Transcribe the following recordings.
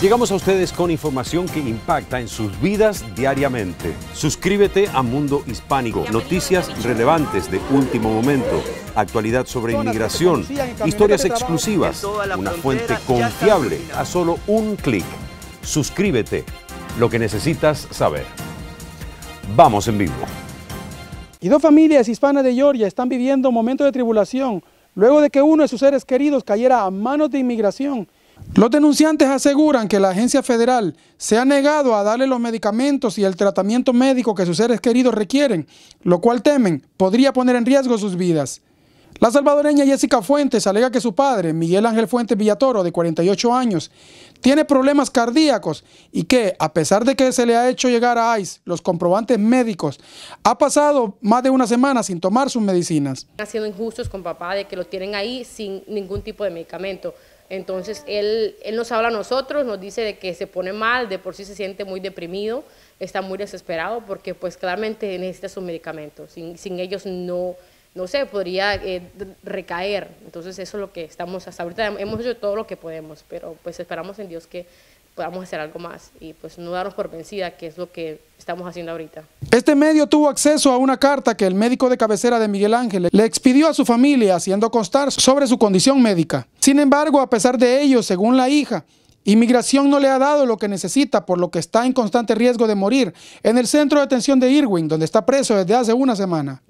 Llegamos a ustedes con información que impacta en sus vidas diariamente. Suscríbete a Mundo Hispánico, noticias relevantes de último momento, actualidad sobre inmigración, historias exclusivas, una fuente confiable a solo un clic. Suscríbete, lo que necesitas saber. Vamos en vivo. Y dos familias hispanas de Georgia están viviendo momento de tribulación luego de que uno de sus seres queridos cayera a manos de inmigración los denunciantes aseguran que la agencia federal se ha negado a darle los medicamentos y el tratamiento médico que sus seres queridos requieren, lo cual temen podría poner en riesgo sus vidas. La salvadoreña Jessica Fuentes alega que su padre, Miguel Ángel Fuentes Villatoro, de 48 años, tiene problemas cardíacos y que, a pesar de que se le ha hecho llegar a ICE los comprobantes médicos, ha pasado más de una semana sin tomar sus medicinas. Ha sido injustos con papá de que lo tienen ahí sin ningún tipo de medicamento. Entonces él, él nos habla a nosotros, nos dice de que se pone mal, de por sí se siente muy deprimido, está muy desesperado porque pues claramente necesita sus medicamentos. Sin, sin ellos no, no sé, podría eh, recaer. Entonces eso es lo que estamos hasta ahorita. Hemos hecho todo lo que podemos, pero pues esperamos en Dios que podamos hacer algo más y pues no darnos por vencida, que es lo que estamos haciendo ahorita. Este medio tuvo acceso a una carta que el médico de cabecera de Miguel Ángel le expidió a su familia haciendo constar sobre su condición médica. Sin embargo, a pesar de ello, según la hija, Inmigración no le ha dado lo que necesita, por lo que está en constante riesgo de morir en el centro de atención de Irwin, donde está preso desde hace una semana.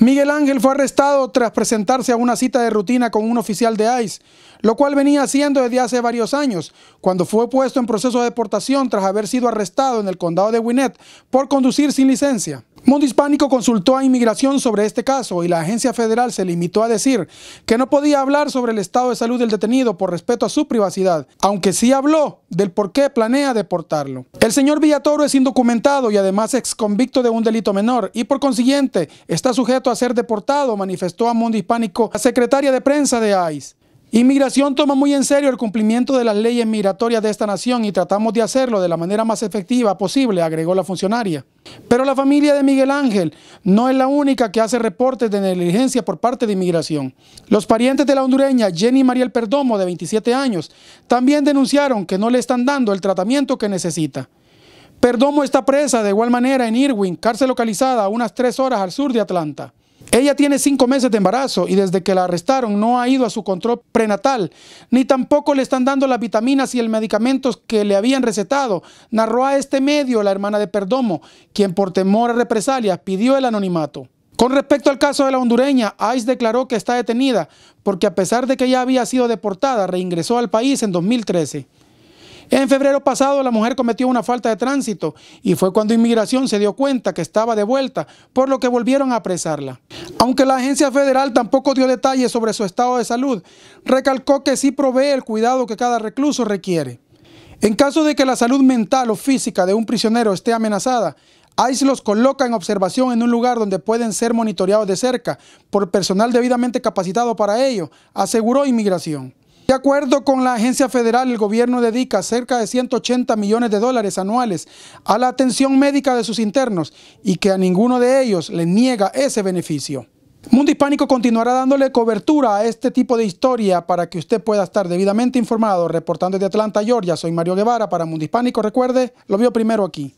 Miguel Ángel fue arrestado tras presentarse a una cita de rutina con un oficial de ICE, lo cual venía haciendo desde hace varios años, cuando fue puesto en proceso de deportación tras haber sido arrestado en el condado de Winnet por conducir sin licencia. Mundo Hispánico consultó a inmigración sobre este caso y la agencia federal se limitó a decir que no podía hablar sobre el estado de salud del detenido por respeto a su privacidad, aunque sí habló del por qué planea deportarlo. El señor Villatoro es indocumentado y además ex convicto de un delito menor y por consiguiente está sujeto a ser deportado, manifestó a Mundo Hispánico la secretaria de prensa de ICE. Inmigración toma muy en serio el cumplimiento de las leyes migratorias de esta nación y tratamos de hacerlo de la manera más efectiva posible, agregó la funcionaria. Pero la familia de Miguel Ángel no es la única que hace reportes de negligencia por parte de inmigración. Los parientes de la hondureña Jenny Mariel Perdomo, de 27 años, también denunciaron que no le están dando el tratamiento que necesita. Perdomo está presa de igual manera en Irwin, cárcel localizada a unas tres horas al sur de Atlanta. Ella tiene cinco meses de embarazo y desde que la arrestaron no ha ido a su control prenatal, ni tampoco le están dando las vitaminas y el medicamento que le habían recetado, narró a este medio la hermana de Perdomo, quien por temor a represalias pidió el anonimato. Con respecto al caso de la hondureña, ICE declaró que está detenida porque a pesar de que ya había sido deportada, reingresó al país en 2013. En febrero pasado, la mujer cometió una falta de tránsito y fue cuando Inmigración se dio cuenta que estaba de vuelta, por lo que volvieron a apresarla. Aunque la agencia federal tampoco dio detalles sobre su estado de salud, recalcó que sí provee el cuidado que cada recluso requiere. En caso de que la salud mental o física de un prisionero esté amenazada, ICE los coloca en observación en un lugar donde pueden ser monitoreados de cerca por personal debidamente capacitado para ello, aseguró Inmigración. De acuerdo con la agencia federal, el gobierno dedica cerca de 180 millones de dólares anuales a la atención médica de sus internos y que a ninguno de ellos le niega ese beneficio. Mundo Hispánico continuará dándole cobertura a este tipo de historia para que usted pueda estar debidamente informado. Reportando desde Atlanta, Georgia, soy Mario Guevara para Mundo Hispánico. Recuerde, lo vio primero aquí.